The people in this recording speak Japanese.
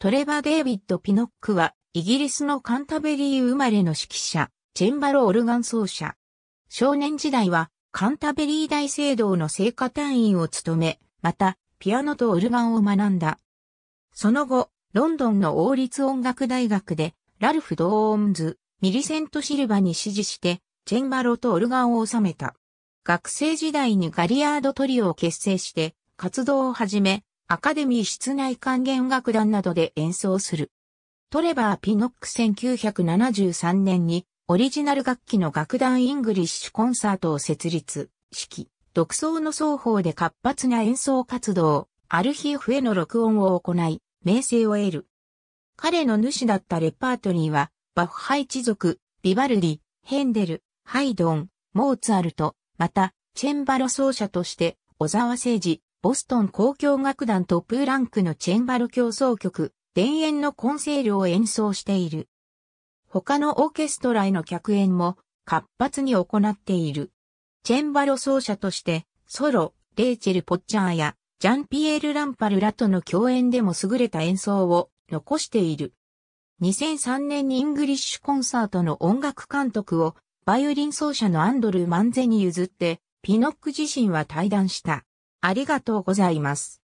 トレバ・デイビッド・ピノックは、イギリスのカンタベリー生まれの指揮者、チェンバロオルガン奏者。少年時代は、カンタベリー大聖堂の聖歌隊員を務め、また、ピアノとオルガンを学んだ。その後、ロンドンの王立音楽大学で、ラルフ・ドーンズ、ミリセント・シルバに指示して、チェンバロとオルガンを収めた。学生時代にガリアードトリオを結成して、活動を始め、アカデミー室内管弦楽団などで演奏する。トレバー・ピノック1973年にオリジナル楽器の楽団イングリッシュコンサートを設立、指揮、独奏の双方で活発な演奏活動、アルヒーフへの録音を行い、名声を得る。彼の主だったレパートリーは、バッハ一族、ビバルディ、ヘンデル、ハイドン、モーツァルト、また、チェンバロ奏者として、小沢誠治、ボストン交響楽団トップランクのチェンバル競争曲、田園のコンセールを演奏している。他のオーケストラへの客演も活発に行っている。チェンバロ奏者として、ソロ、レイチェル・ポッチャーや、ジャンピエール・ランパルらとの共演でも優れた演奏を残している。2003年にイングリッシュコンサートの音楽監督を、バイオリン奏者のアンドル・マンゼに譲って、ピノック自身は対談した。ありがとうございます。